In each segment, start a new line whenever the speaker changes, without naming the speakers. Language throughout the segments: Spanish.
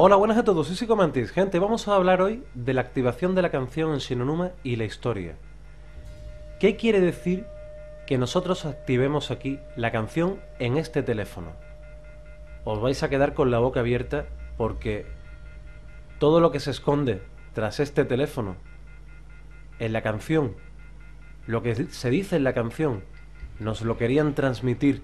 Hola, buenas a todos, soy Psicomantis. Gente, vamos a hablar hoy de la activación de la canción en Sinonuma y la historia. ¿Qué quiere decir que nosotros activemos aquí la canción en este teléfono? Os vais a quedar con la boca abierta porque todo lo que se esconde tras este teléfono, en la canción, lo que se dice en la canción, nos lo querían transmitir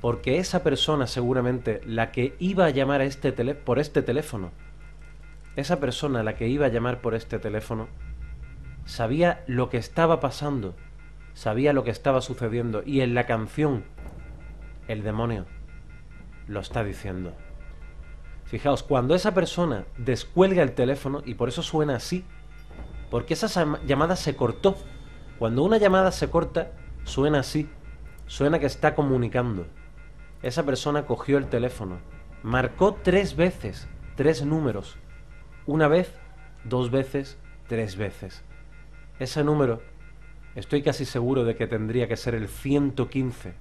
porque esa persona seguramente, la que iba a llamar a este por este teléfono, esa persona, la que iba a llamar por este teléfono, sabía lo que estaba pasando, sabía lo que estaba sucediendo y en la canción el demonio lo está diciendo. Fijaos, cuando esa persona descuelga el teléfono, y por eso suena así, porque esa llamada se cortó. Cuando una llamada se corta, suena así, suena que está comunicando esa persona cogió el teléfono, marcó tres veces, tres números. Una vez, dos veces, tres veces. Ese número estoy casi seguro de que tendría que ser el 115.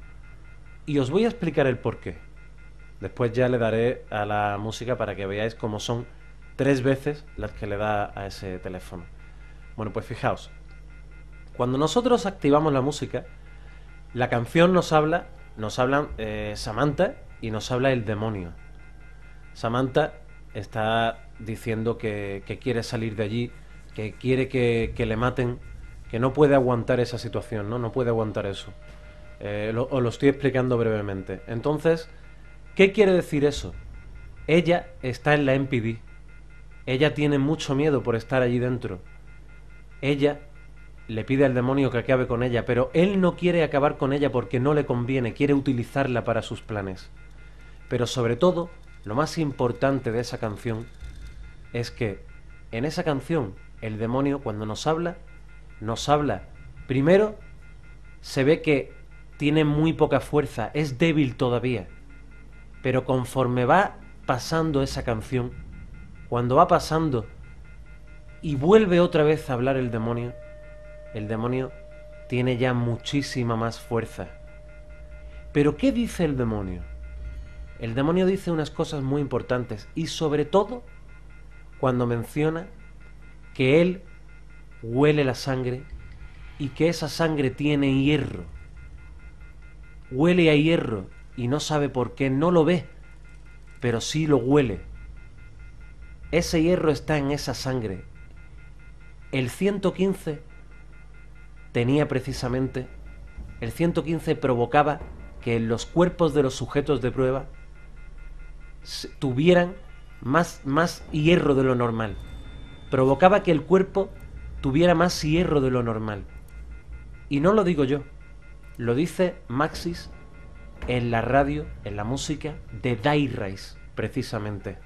Y os voy a explicar el por qué. Después ya le daré a la música para que veáis cómo son tres veces las que le da a ese teléfono. Bueno, pues fijaos. Cuando nosotros activamos la música, la canción nos habla nos hablan eh, Samantha y nos habla el demonio. Samantha está diciendo que, quiere salir de allí, que quiere que, le maten, que no puede aguantar esa situación, ¿no? No puede aguantar eso. Eh, lo, os lo estoy explicando brevemente. Entonces, ¿qué quiere decir eso? Ella está en la MPD. Ella tiene mucho miedo por estar allí dentro. Ella le pide al demonio que acabe con ella, pero él no quiere acabar con ella porque no le conviene, quiere utilizarla para sus planes. Pero sobre todo, lo más importante de esa canción es que en esa canción el demonio cuando nos habla, nos habla. Primero, se ve que tiene muy poca fuerza, es débil todavía. Pero conforme va pasando esa canción, cuando va pasando y vuelve otra vez a hablar el demonio, el demonio tiene ya muchísima más fuerza. Pero ¿qué dice el demonio? El demonio dice unas cosas muy importantes y sobre todo cuando menciona que él huele la sangre y que esa sangre tiene hierro. Huele a hierro y no sabe por qué, no lo ve, pero sí lo huele. Ese hierro está en esa sangre. El 115 tenía precisamente, el 115 provocaba que los cuerpos de los sujetos de prueba tuvieran más, más hierro de lo normal. Provocaba que el cuerpo tuviera más hierro de lo normal. Y no lo digo yo, lo dice Maxis en la radio, en la música de Die precisamente.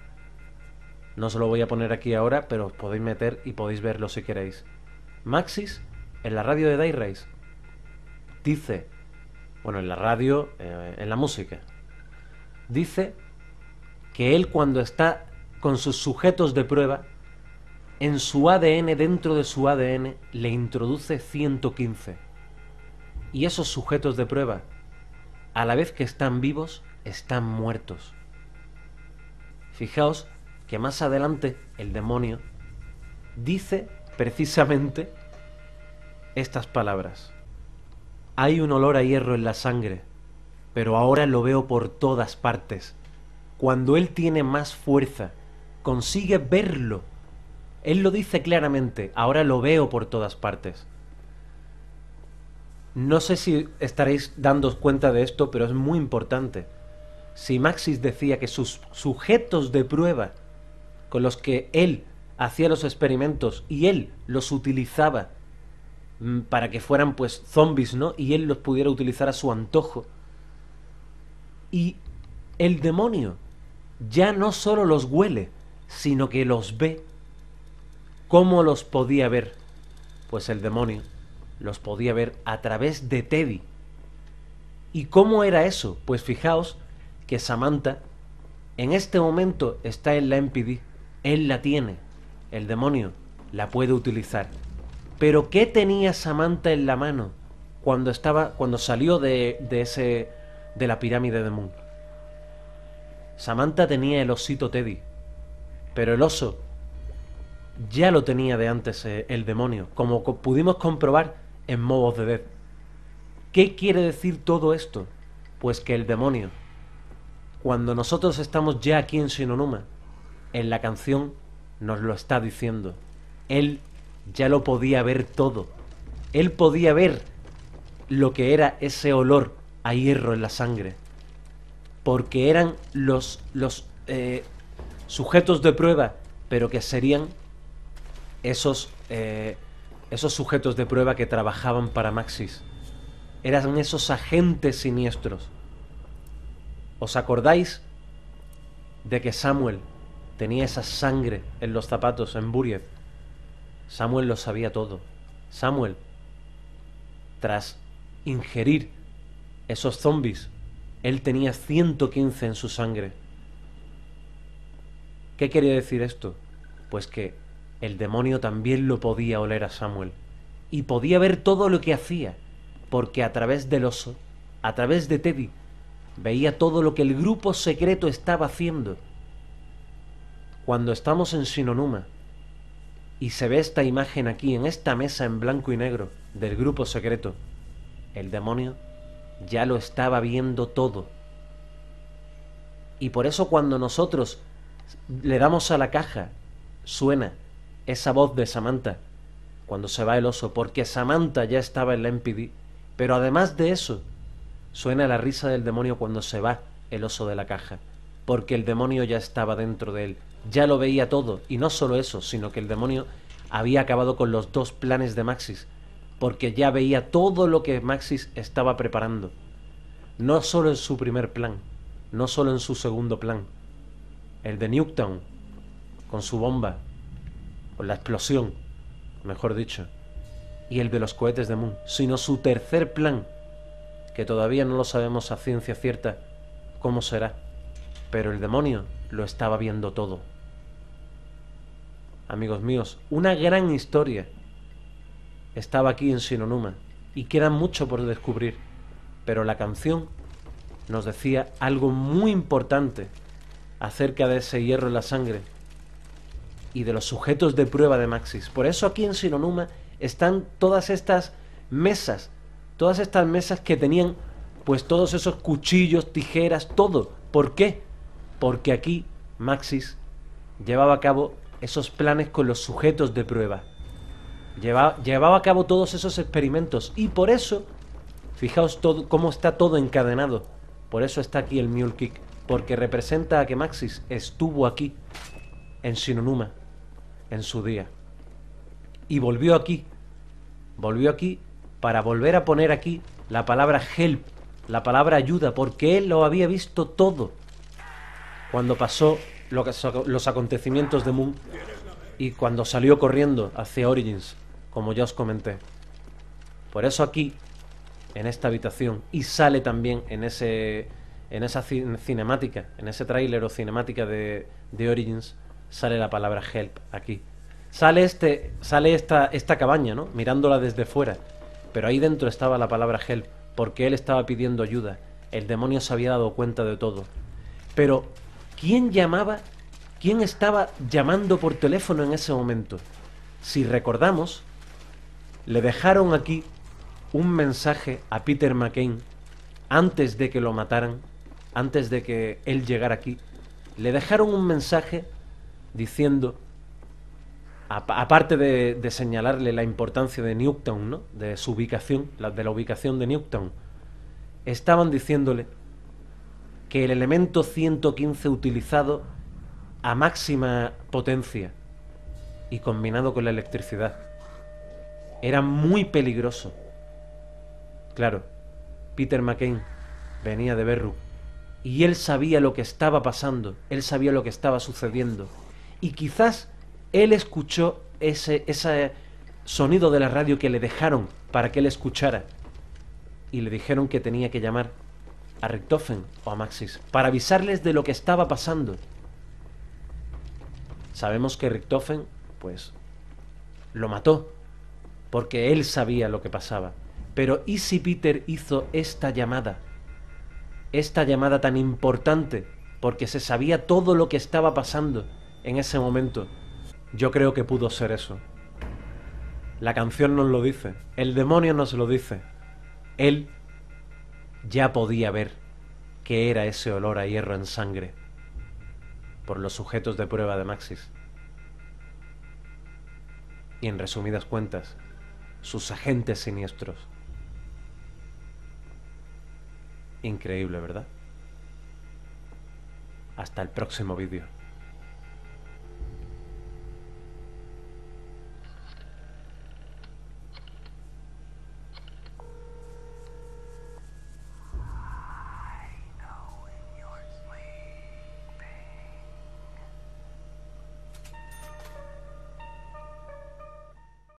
No se lo voy a poner aquí ahora, pero os podéis meter y podéis verlo si queréis. Maxis en la radio de Day dice, bueno, en la radio, eh, en la música, dice que él cuando está con sus sujetos de prueba, en su ADN, dentro de su ADN, le introduce 115. Y esos sujetos de prueba, a la vez que están vivos, están muertos. Fijaos que más adelante el demonio dice precisamente estas palabras. Hay un olor a hierro en la sangre, pero ahora lo veo por todas partes. Cuando él tiene más fuerza, consigue verlo. Él lo dice claramente, ahora lo veo por todas partes. No sé si estaréis dando cuenta de esto, pero es muy importante. Si Maxis decía que sus sujetos de prueba con los que él hacía los experimentos y él los utilizaba Mm, para que fueran pues zombies, ¿no? Y él los pudiera utilizar a su antojo. Y el demonio ya no solo los huele, sino que los ve. ¿Cómo los podía ver? Pues el demonio los podía ver a través de Teddy. ¿Y cómo era eso? Pues fijaos que Samantha en este momento está en la MPD, él la tiene, el demonio la puede utilizar. Pero ¿qué tenía Samantha en la mano cuando, estaba, cuando salió de, ese, de la pirámide de Moon? Samantha tenía el osito Teddy, pero el oso ya lo tenía de antes eh, el demonio, como pudimos comprobar en Mobos de Death. ¿Qué quiere decir todo esto? Pues que el demonio, cuando nosotros estamos ya aquí en Sinonuma, en la canción nos lo está diciendo. Él ya lo podía ver todo. Él podía ver lo que era ese olor a hierro en la sangre. Porque eran los, los eh, sujetos de prueba, pero que serían esos, eh, esos sujetos de prueba que trabajaban para Maxis. Eran esos agentes siniestros. ¿Os acordáis de que Samuel tenía esa sangre en los zapatos en Buried? Samuel lo sabía todo. Samuel, tras ingerir esos zombies, él tenía 115 en su sangre. ¿Qué quería decir esto? Pues que el demonio también lo podía oler a Samuel y podía ver todo lo que hacía, porque a través del oso, a través de Teddy, veía todo lo que el grupo secreto estaba haciendo. Cuando estamos en Sinonuma, y se ve esta imagen aquí, en esta mesa en blanco y negro, del grupo secreto. El demonio ya lo estaba viendo todo. Y por eso cuando nosotros le damos a la caja, suena esa voz de Samantha cuando se va el oso, porque Samantha ya estaba en la MPD. Pero además de eso, suena la risa del demonio cuando se va el oso de la caja, porque el demonio ya estaba dentro de él ya lo veía todo. Y no solo eso, sino que el demonio había acabado con los dos planes de Maxis, porque ya veía todo lo que Maxis estaba preparando. No solo en su primer plan, no solo en su segundo plan. El de Newtown con su bomba, con la explosión, mejor dicho. Y el de los cohetes de Moon, sino su tercer plan, que todavía no lo sabemos a ciencia cierta cómo será. Pero el demonio lo estaba viendo todo amigos míos, una gran historia estaba aquí en Sinonuma y queda mucho por descubrir, pero la canción nos decía algo muy importante acerca de ese hierro en la sangre y de los sujetos de prueba de Maxis. Por eso aquí en Sinonuma están todas estas mesas, todas estas mesas que tenían pues todos esos cuchillos, tijeras, todo. ¿Por qué? Porque aquí Maxis llevaba a cabo esos planes con los sujetos de prueba. llevaba llevaba a cabo todos esos experimentos y por eso, fijaos todo, cómo está todo encadenado. Por eso está aquí el Mule Kick, porque representa a que Maxis estuvo aquí, en Sinonuma, en su día. Y volvió aquí, volvió aquí para volver a poner aquí la palabra help, la palabra ayuda, porque él lo había visto todo cuando pasó los acontecimientos de Moon y cuando salió corriendo hacia Origins, como ya os comenté. Por eso aquí, en esta habitación, y sale también en ese en esa cinemática, en ese tráiler o cinemática de, de, Origins, sale la palabra help aquí. Sale, este, sale esta, esta cabaña, ¿no? Mirándola desde fuera. Pero ahí dentro estaba la palabra help, porque él estaba pidiendo ayuda. El demonio se había dado cuenta de todo. Pero ¿Quién llamaba? ¿Quién estaba llamando por teléfono en ese momento? Si recordamos, le dejaron aquí un mensaje a Peter McCain antes de que lo mataran, antes de que él llegara aquí. Le dejaron un mensaje diciendo, aparte de, señalarle la importancia de Newtown, ¿no? de su ubicación, de la ubicación de Newtown, estaban diciéndole que el elemento 115 utilizado a máxima potencia y combinado con la electricidad era muy peligroso. Claro, Peter McCain venía de Berru y él sabía lo que estaba pasando, él sabía lo que estaba sucediendo y quizás él escuchó ese, ese sonido de la radio que le dejaron para que él escuchara y le dijeron que tenía que llamar a Richtofen o a Maxis para avisarles de lo que estaba pasando. Sabemos que Richtofen, pues, lo mató porque él sabía lo que pasaba. Pero ¿y si Peter hizo esta llamada? Esta llamada tan importante porque se sabía todo lo que estaba pasando en ese momento. Yo creo que pudo ser eso. La canción nos lo dice, el demonio nos lo dice. Él ya podía ver qué era ese olor a hierro en sangre por los sujetos de prueba de Maxis. Y en resumidas cuentas, sus agentes siniestros. Increíble, ¿verdad? Hasta el próximo vídeo.